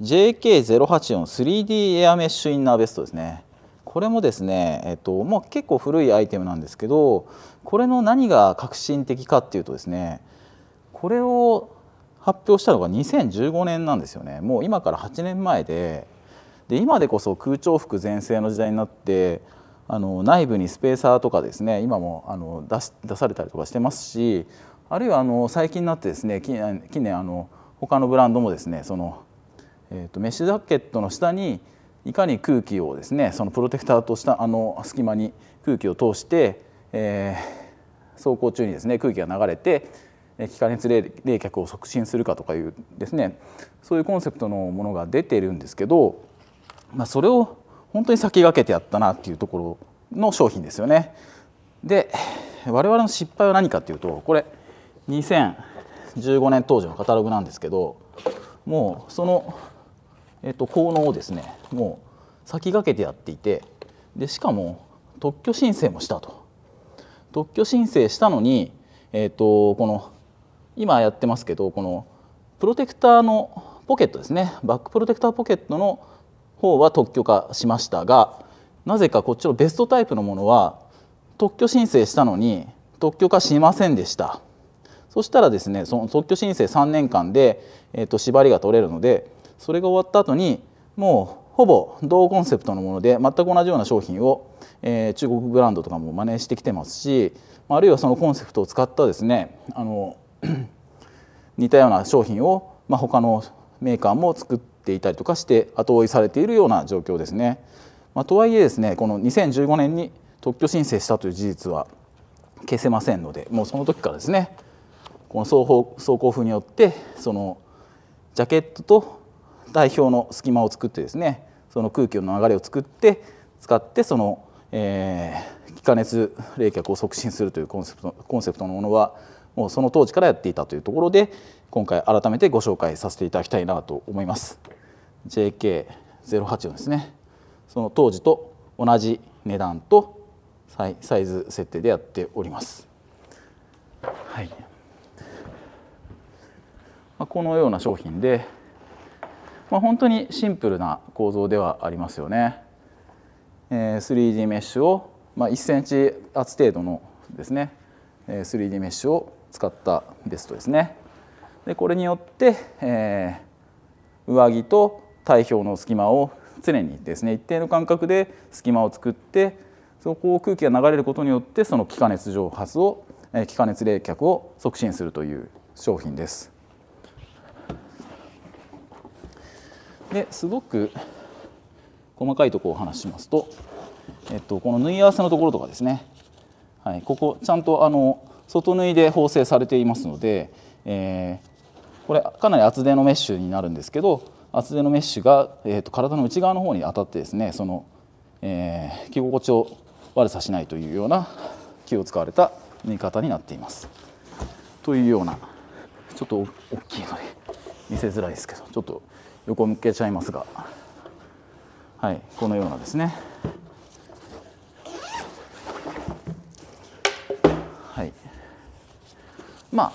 JK084-3D エアメッシュインナーベストですね。これもですね、えっとまあ、結構古いアイテムなんですけどこれの何が革新的かっていうとですねこれを発表したのが2015年なんですよねもう今から8年前でで今でこそ空調服全盛の時代になってあの内部にスペーサーとかですね今もあの出し出されたりとかしてますしあるいはあの最近になってですね近年あの他のブランドもですねそのえーと、メッシュジャケットの下にいかに空気をですねそのプロテクターとしたあの隙間に空気を通して、えー、走行中にですね空気が流れて気化熱冷却を促進するかとかいうですねそういうコンセプトのものが出てるんですけど、まあ、それを本当に先駆けてやったなっていうところの商品ですよね。で我々の失敗は何かっていうとこれ2015年当時のカタログなんですけどもうそのえっと効能をですねもう先駆けてやっていてでしかも特許申請もしたと特許申請したのに、えっと、この今やってますけどこのプロテクターのポケットですねバックプロテクターポケットの方は特許化しましたがなぜかこっちのベストタイプのものは特許申請したのに特許化しませんでしたそしたらですねその特許申請3年間で、えーと縛りが取れるのでそれが終わった後にもうほぼ同コンセプトのもので全く同じような商品を、えー、中国ブランドとかも真似してきてますしあるいはそのコンセプトを使ったですねあの 似たような商品を、まあ、他のメーカーも作っていたりとかして後追いされているような状況ですね。まあ、とはいえですねこの2015年に特許申請したという事実は消せませんのでもうその時からですねこの走行風によってそのジャケットと代表の隙間を作ってですねその空気の流れを作って使ってその、えー、気化熱冷却を促進するというコンセプトコンセプトのものはもうその当時からやっていたというところで今回改めてご紹介させていただきたいなと思います JK084 ですねその当時と同じ値段とサイズ設定でやっております、はいまあ、このような商品でまあ、本当にシンプルな構造ではありますよね。えー、3D メッシュを、まあ、1cm 厚程度のですね、えー、3D メッシュを使ったベストですね。でこれによって、えー、上着と体表の隙間を常にですね一定の間隔で隙間を作ってそこを空気が流れることによってその気化熱蒸発を気化熱冷却を促進するという商品です。ですごく細かいところを話しますと、えっと、この縫い合わせのところとかですね、はい、ここちゃんとあの外縫いで縫製されていますので、えー、これかなり厚手のメッシュになるんですけど厚手のメッシュが、えーと、体の内側の方に当たってですねその、えー、着心地を悪さしないというような気を使われた縫い方になっています。というようなちょっと大きいので見せづらいですけどちょっと横向けちゃいますがはいこのようなですねはいまあ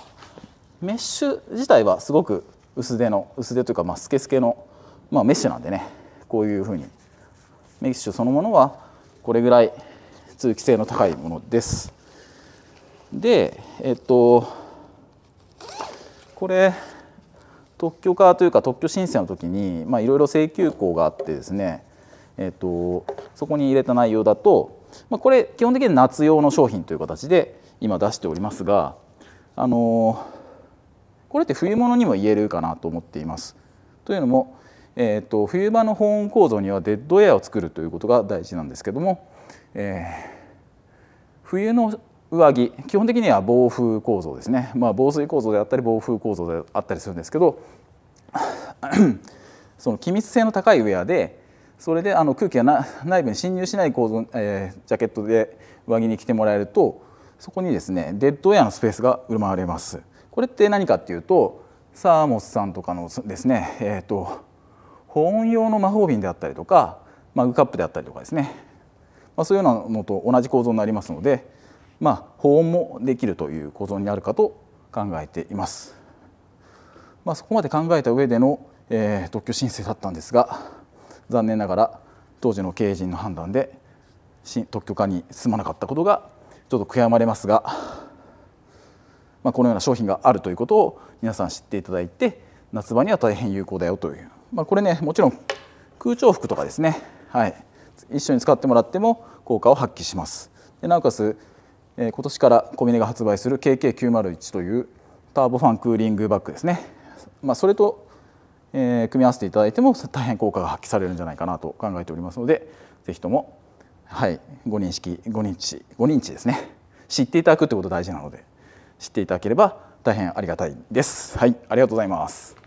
メッシュ自体はすごく薄手の薄手というかまあスケスケの、まあ、メッシュなんでねこういうふうにメッシュそのものはこれぐらい通気性の高いものですでえっとこれ特許化というか特許申請の時にいろいろ請求項があってですね、えーと、そこに入れた内容だと、まあ、これ基本的に夏用の商品という形で今出しておりますが、あのー、これって冬物にも言えるかなと思っています。というのも、えーと、と冬場の保温構造にはデッドエアを作るということが大事なんですけども、えー、冬の上着基本的には防風構造ですね、まあ、防水構造であったり防風構造であったりするんですけど その気密性の高いウェアでそれであの空気が内部に侵入しない構造、えー、ジャケットで上着に着てもらえるとそこにですねデッドェアのスペースが生まれます。これって何かっていうとサーモスさんとかのですね、えーと、と保温用の魔法瓶であったりとかマグカップであったりとかですね、まあ、そういうようなのと同じ構造になりますので。まあ、保温もできるという構造にあるかと考えています、まあ、そこまで考えた上での、えー、特許申請だったんですが残念ながら当時の経営陣の判断で特許化に進まなかったことがちょっと悔やまれますが、まあ、このような商品があるということを皆さん知っていただいて夏場には大変有効だよという、まあ、これねもちろん空調服とかですね、はい、一緒に使ってもらっても効果を発揮しますでなおかつ今年から小峰が発売する KK901 というターボファンクーリングバッグですね、まあ、それと、え組み合わせていただいても大変効果が発揮されるんじゃないかなと考えておりますので是非とも、はい、ご認識ご認知ご認知ですね知っていただくってこと大事なので知っていただければ大変ありがたいです。はい、ありがとうございます。